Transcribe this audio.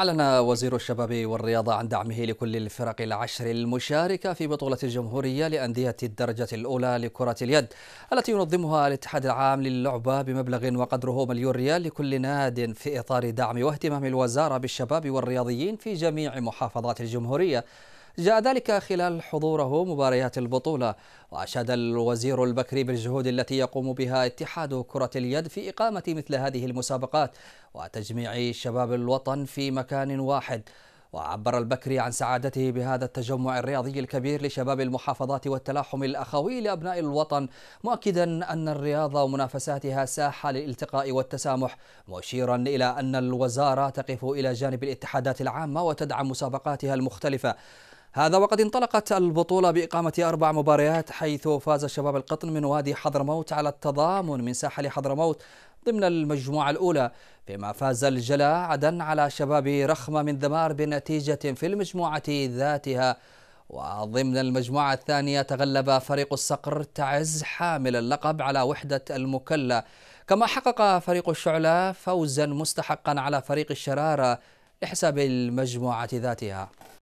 أعلن وزير الشباب والرياضة عن دعمه لكل الفرق العشر المشاركة في بطولة الجمهورية لأندية الدرجة الأولى لكرة اليد التي ينظمها الاتحاد العام للعبة بمبلغ وقدره مليون ريال لكل ناد في إطار دعم واهتمام الوزارة بالشباب والرياضيين في جميع محافظات الجمهورية جاء ذلك خلال حضوره مباريات البطولة وأشاد الوزير البكري بالجهود التي يقوم بها اتحاد كرة اليد في إقامة مثل هذه المسابقات وتجميع شباب الوطن في مكان واحد وعبر البكري عن سعادته بهذا التجمع الرياضي الكبير لشباب المحافظات والتلاحم الأخوي لأبناء الوطن مؤكدا أن الرياضة ومنافساتها ساحة للالتقاء والتسامح مشيرا إلى أن الوزارة تقف إلى جانب الاتحادات العامة وتدعم مسابقاتها المختلفة هذا وقد انطلقت البطولة بإقامة أربع مباريات حيث فاز شباب القطن من وادي حضرموت على التضامن من ساحل حضرموت ضمن المجموعة الأولى فيما فاز الجلاء عدن على شباب رخمة من ذمار بنتيجة في المجموعة ذاتها وضمن المجموعة الثانية تغلب فريق الصقر تعز حامل اللقب على وحدة المكلا كما حقق فريق الشعلة فوزا مستحقا على فريق الشرارة لحساب المجموعة ذاتها